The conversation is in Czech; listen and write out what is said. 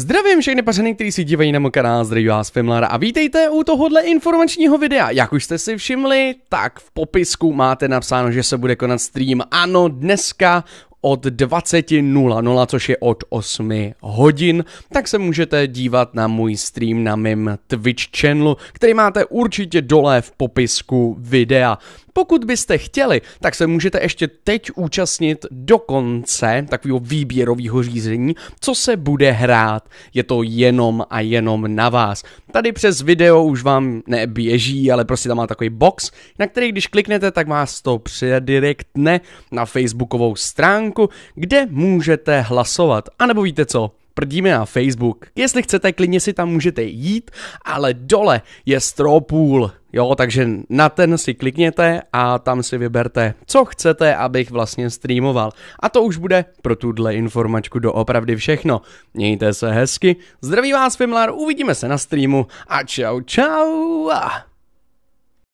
Zdravím všechny pařeny, kteří si dívají na můj kanál, zdraví vás Fimlar a vítejte u tohohle informačního videa. Jak už jste si všimli, tak v popisku máte napsáno, že se bude konat stream. Ano, dneska od 20.00, což je od 8 hodin, tak se můžete dívat na můj stream na mém Twitch channelu, který máte určitě dole v popisku videa. Pokud byste chtěli, tak se můžete ještě teď účastnit do konce takového výběrového řízení, co se bude hrát. Je to jenom a jenom na vás. Tady přes video už vám neběží, ale prostě tam má takový box, na který když kliknete, tak vás to předirektne na facebookovou stránku stránku, kde můžete hlasovat. A nebo víte co? prdíme na Facebook. Jestli chcete, klidně si tam můžete jít, ale dole je stropůl. Jo, takže na ten si klikněte a tam si vyberte, co chcete, abych vlastně streamoval. A to už bude pro tuhle informačku doopravdy všechno. Mějte se hezky, zdraví vás Fimlar, uvidíme se na streamu a čau čau.